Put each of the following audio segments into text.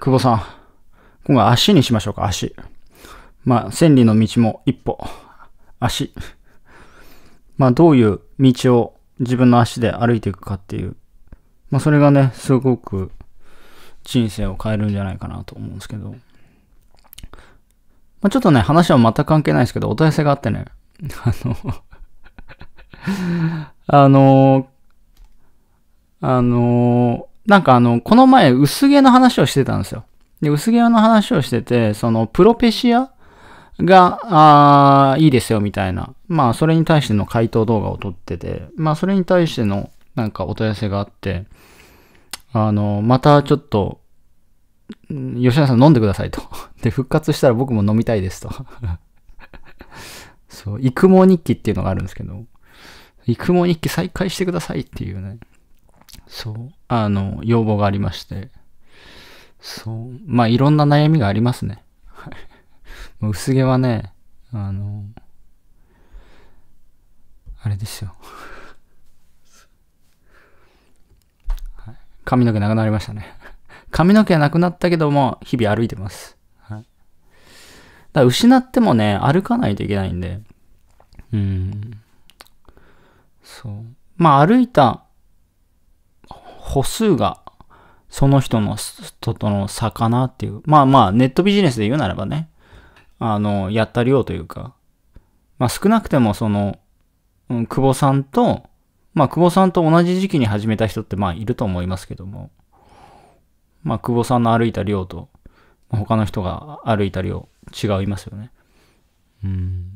久保さん。今回足にしましょうか、足。まあ、千里の道も一歩。足。まあ、どういう道を自分の足で歩いていくかっていう。まあ、それがね、すごく人生を変えるんじゃないかなと思うんですけど。まあ、ちょっとね、話は全く関係ないですけど、お問い合わせがあってね。あのあのー、あのー、なんかあの、この前、薄毛の話をしてたんですよ。で、薄毛の話をしてて、その、プロペシアが、あいいですよ、みたいな。まあ、それに対しての回答動画を撮ってて、まあ、それに対しての、なんかお問い合わせがあって、あの、またちょっと、吉田さん飲んでくださいと。で、復活したら僕も飲みたいですと。そう、育毛日記っていうのがあるんですけど、育毛日記再開してくださいっていうね。そう、あの、要望がありまして、そう、まあいろんな悩みがありますね。薄毛はね、あの、あれですよ。髪の毛なくなりましたね。髪の毛はなくなったけども、日々歩いてます。はい。だ失ってもね、歩かないといけないんで。うん。そう。まあ歩いた歩数がその人の人との差かなっていう。まあまあ、ネットビジネスで言うならばね、あの、やった量というか、まあ少なくてもその、うん、久保さんと、まあ久保さんと同じ時期に始めた人ってまあいると思いますけども、まあ久保さんの歩いた量と、他の人が歩いた量、違いますよね。うん。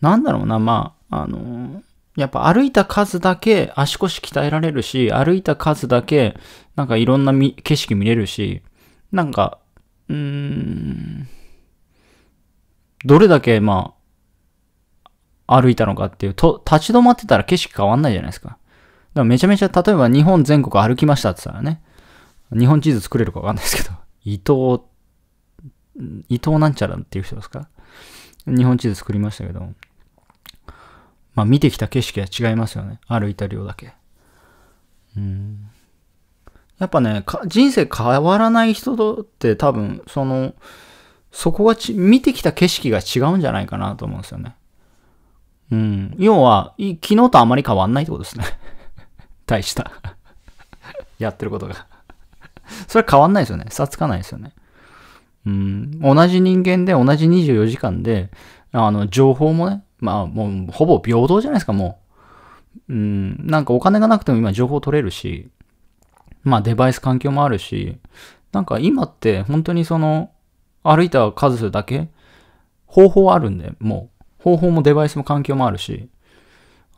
なんだろうな、まあ、あのーやっぱ歩いた数だけ足腰鍛えられるし、歩いた数だけなんかいろんな景色見れるし、なんか、うーん、どれだけまあ、歩いたのかっていう、と、立ち止まってたら景色変わんないじゃないですか。だからめちゃめちゃ、例えば日本全国歩きましたって言ったらね、日本地図作れるかわかんないですけど、伊藤、伊藤なんちゃらっていう人ですか日本地図作りましたけど、まあ見てきた景色は違いますよね。歩いた量だけ。うん。やっぱね、人生変わらない人って多分、その、そこがち、見てきた景色が違うんじゃないかなと思うんですよね。うん。要は、昨日とあまり変わんないってことですね。大した やってることが それは変わんないですよね。差つかないですよね。うん。同じ人間で、同じ24時間で、あの、情報もね、まあ、もう、ほぼ平等じゃないですか、もう。うん、なんかお金がなくても今情報取れるし、まあデバイス環境もあるし、なんか今って本当にその、歩いた数だけ、方法あるんで、もう、方法もデバイスも環境もあるし、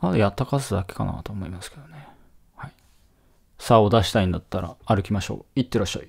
あとやった数だけかなと思いますけどね。はい。差を出したいんだったら歩きましょう。いってらっしゃい。